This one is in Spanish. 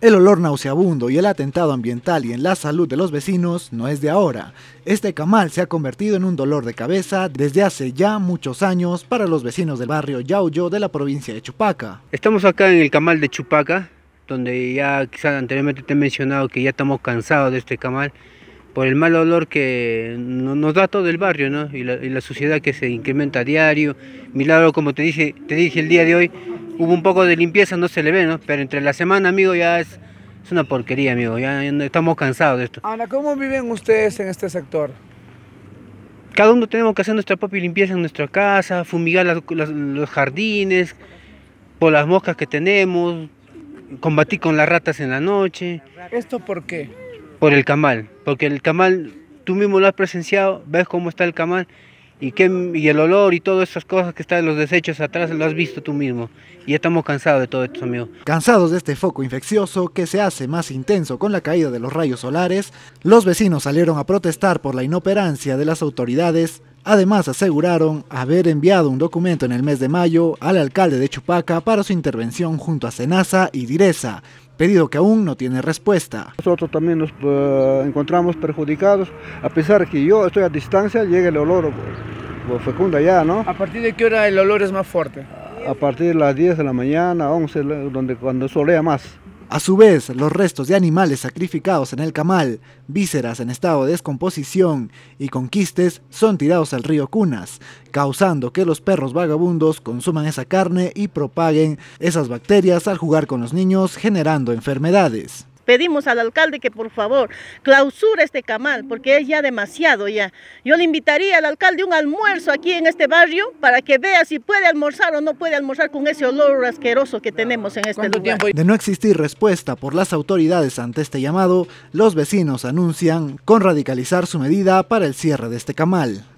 El olor nauseabundo y el atentado ambiental y en la salud de los vecinos no es de ahora. Este camal se ha convertido en un dolor de cabeza desde hace ya muchos años para los vecinos del barrio Yauyo de la provincia de Chupaca. Estamos acá en el camal de Chupaca, donde ya quizás anteriormente te he mencionado que ya estamos cansados de este camal por el mal olor que nos da todo el barrio, ¿no? Y la, suciedad que se incrementa a diario. Milagro, como te dije, te dije el día de hoy, hubo un poco de limpieza, no se le ve, ¿no? Pero entre la semana, amigo, ya es, es una porquería, amigo. Ya, estamos cansados de esto. Ana, ¿cómo viven ustedes en este sector? Cada uno tenemos que hacer nuestra propia limpieza en nuestra casa, fumigar los jardines, por las moscas que tenemos, combatir con las ratas en la noche. ¿Esto por qué? por el camal, porque el camal, tú mismo lo has presenciado, ves cómo está el camal y, qué, y el olor y todas esas cosas que están en los desechos atrás, lo has visto tú mismo. Y estamos cansados de todo esto, amigo. Cansados de este foco infeccioso que se hace más intenso con la caída de los rayos solares, los vecinos salieron a protestar por la inoperancia de las autoridades Además, aseguraron haber enviado un documento en el mes de mayo al alcalde de Chupaca para su intervención junto a Senasa y Diresa, pedido que aún no tiene respuesta. Nosotros también nos eh, encontramos perjudicados, a pesar que yo estoy a distancia, llega el olor pues, fecunda ya, ¿no? ¿A partir de qué hora el olor es más fuerte? A partir de las 10 de la mañana, 11, donde cuando solea más. A su vez, los restos de animales sacrificados en el camal, vísceras en estado de descomposición y conquistes son tirados al río Cunas, causando que los perros vagabundos consuman esa carne y propaguen esas bacterias al jugar con los niños generando enfermedades pedimos al alcalde que por favor clausure este camal porque es ya demasiado ya. Yo le invitaría al alcalde un almuerzo aquí en este barrio para que vea si puede almorzar o no puede almorzar con ese olor asqueroso que tenemos en este lugar. De no existir respuesta por las autoridades ante este llamado, los vecinos anuncian con radicalizar su medida para el cierre de este camal.